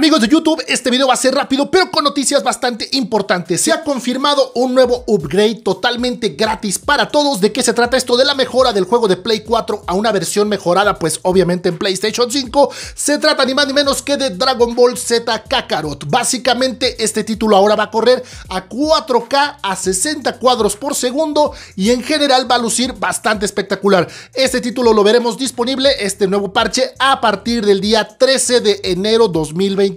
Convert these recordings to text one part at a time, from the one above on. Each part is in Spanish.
Amigos de YouTube, este video va a ser rápido, pero con noticias bastante importantes. Se ha confirmado un nuevo upgrade totalmente gratis para todos. ¿De qué se trata esto? De la mejora del juego de Play 4 a una versión mejorada, pues obviamente en PlayStation 5. Se trata ni más ni menos que de Dragon Ball Z Kakarot. Básicamente, este título ahora va a correr a 4K a 60 cuadros por segundo y en general va a lucir bastante espectacular. Este título lo veremos disponible, este nuevo parche, a partir del día 13 de enero 2020.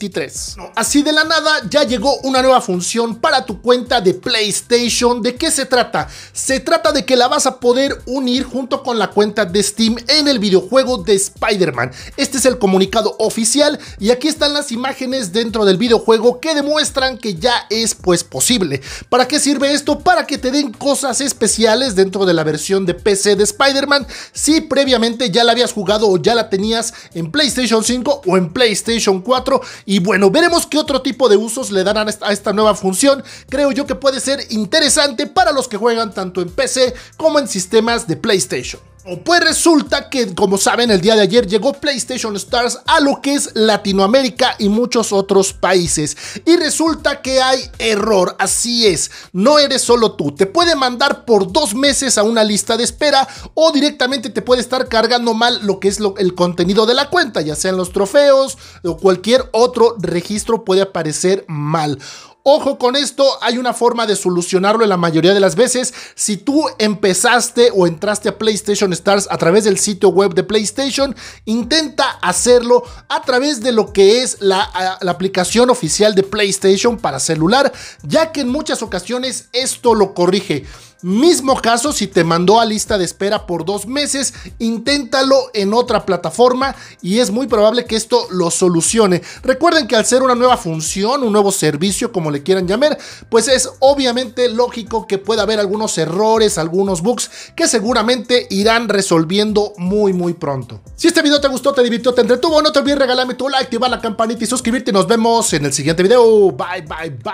Así de la nada ya llegó una nueva función para tu cuenta de PlayStation. ¿De qué se trata? Se trata de que la vas a poder unir junto con la cuenta de Steam en el videojuego de Spider-Man. Este es el comunicado oficial y aquí están las imágenes dentro del videojuego que demuestran que ya es pues posible. ¿Para qué sirve esto? Para que te den cosas especiales dentro de la versión de PC de Spider-Man si previamente ya la habías jugado o ya la tenías en PlayStation 5 o en PlayStation 4 y bueno, veremos qué otro tipo de usos le darán a esta nueva función. Creo yo que puede ser interesante para los que juegan tanto en PC como en sistemas de PlayStation. Pues resulta que, como saben, el día de ayer llegó PlayStation Stars a lo que es Latinoamérica y muchos otros países. Y resulta que hay error, así es, no eres solo tú. Te puede mandar por dos meses a una lista de espera o directamente te puede estar cargando mal lo que es el contenido de la cuenta, ya sean los trofeos o cualquier otro registro puede aparecer mal. Ojo con esto, hay una forma de solucionarlo en la mayoría de las veces. Si tú empezaste o entraste a PlayStation Stars a través del sitio web de PlayStation, intenta hacerlo a través de lo que es la, la aplicación oficial de PlayStation para celular, ya que en muchas ocasiones esto lo corrige. Mismo caso, si te mandó a lista de espera por dos meses, inténtalo en otra plataforma y es muy probable que esto lo solucione. Recuerden que al ser una nueva función, un nuevo servicio, como le quieran llamar, pues es obviamente lógico que pueda haber algunos errores, algunos bugs que seguramente irán resolviendo muy muy pronto. Si este video te gustó, te divirtió, te entretuvo, no te olvides regalarme tu like, activar la campanita y suscribirte. Nos vemos en el siguiente video. Bye, bye, bye.